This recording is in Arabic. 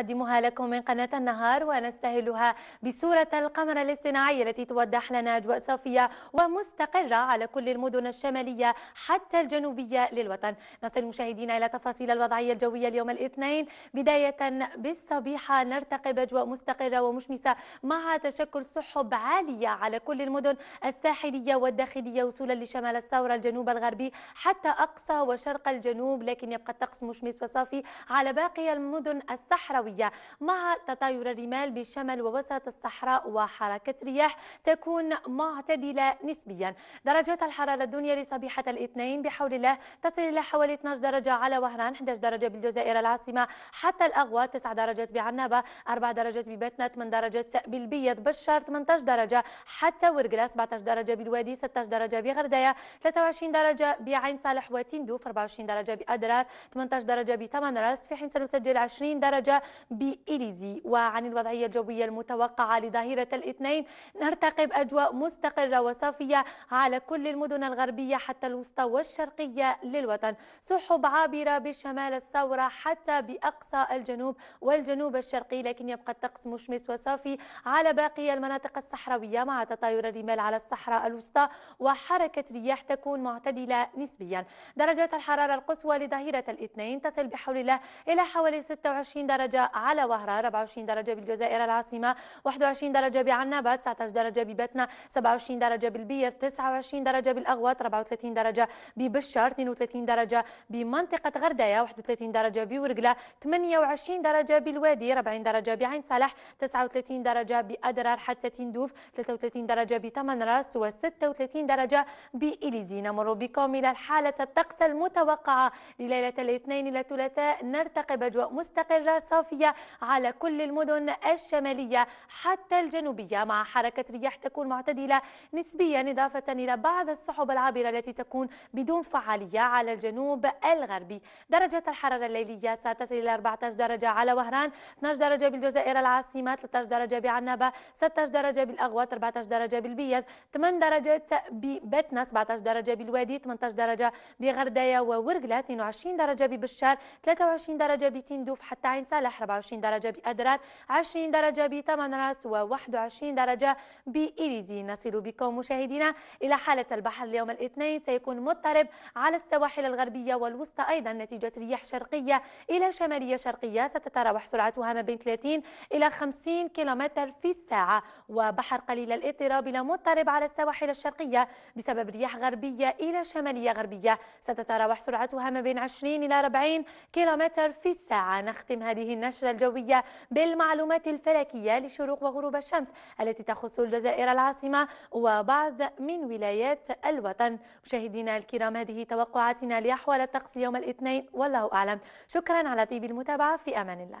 نقدمها لكم من قناة النهار ونستهلها بصورة القمر الاصطناعي التي توضح لنا أجواء صافية ومستقرة على كل المدن الشمالية حتى الجنوبية للوطن نصل مشاهدينا إلى تفاصيل الوضعية الجوية اليوم الاثنين بداية بالصبيحة نرتقي بأجواء مستقرة ومشمسة مع تشكل سحب عالية على كل المدن الساحلية والداخلية وصولا لشمال الثورة الجنوب الغربي حتى أقصى وشرق الجنوب لكن يبقى الطقس مشمس وصافي على باقي المدن الصحراوية قوية مع تطاير الرمال بشمال ووسط الصحراء وحركة رياح تكون معتدلة نسبيا درجات الحرارة الدنيا لصبيحة الاثنين بحول الله تصل إلى حوالي 12 درجة على وهران 11 درجة بالجزائر العاصمة حتى الأغوى 9 درجات بعنابة 4 درجات ببتنة 8 درجات بالبيض بالشرط 18 درجة حتى ورقلة 17 درجة بالوادي 16 درجة بغردية 23 درجة بعين صالح وتندوف 24 درجة بأدرار 18 درجة بثمن راس في حين سنسجل 20 درجة بإليزي وعن الوضعية الجوية المتوقعة لظهيرة الاثنين نرتقب أجواء مستقرة وصافية على كل المدن الغربية حتى الوسطى والشرقية للوطن سحب عابرة بالشمال الثورة حتى بأقصى الجنوب والجنوب الشرقي لكن يبقى الطقس مشمس وصافي على باقي المناطق الصحراوية مع تطاير الرمال على الصحراء الوسطى وحركة رياح تكون معتدلة نسبيا درجات الحرارة القصوى لظهيرة الاثنين تصل بحول الله إلى حوالي 26 درجة درجة على وهران 24 درجة بالجزائر العاصمة 21 درجة بعنابة 19 درجة ببتنا 27 درجة بالبير 29 درجة بالأغواط 34 درجة ببشار 32 درجة بمنطقة غردايا 31 درجة بورقلة 28 درجة بالوادي 40 درجة بعين صالح 39 درجة بأدرار حتى تندوف 33 درجة بتمن راس و36 درجة بإليزي نمر بكم إلى الحالة الطقس المتوقعة لليلة الاثنين إلى الثلاثاء نرتقي بأجواء مستقرة صافية الجغرافية على كل المدن الشمالية حتى الجنوبية مع حركة رياح تكون معتدلة نسبيا إضافة إلى بعض السحب العابرة التي تكون بدون فعالية على الجنوب الغربي درجة الحرارة الليلية ستصل إلى 14 درجة على وهران 12 درجة بالجزائر العاصمة 13 درجة بعنابة 16 درجة بالأغوات 14 درجة بالبيض 8 درجات ببتنا 17 درجة بالوادي 18 درجة بغردية وورقلة 22 درجة ببشار 23 درجة بتندوف حتى عين صالح 24 درجة بأدرات 20 درجة بتمنراس راس و21 درجة بإليزي نصل بكم مشاهدينا إلى حالة البحر اليوم الاثنين سيكون مضطرب على السواحل الغربية والوسطى أيضا نتيجة رياح شرقية إلى شمالية شرقية ستتراوح سرعتها ما بين 30 إلى 50 كيلومتر في الساعة وبحر قليل الاضطراب إلى مضطرب على السواحل الشرقية بسبب رياح غربية إلى شمالية غربية ستتراوح سرعتها ما بين 20 إلى 40 كيلومتر في الساعة نختم هذه النشرة النشرة الجوية بالمعلومات الفلكية لشروق وغروب الشمس التي تخص الجزائر العاصمة وبعض من ولايات الوطن مشاهدينا الكرام هذه توقعاتنا لأحوال الطقس يوم الاثنين والله أعلم شكرا على طيب المتابعة في أمان الله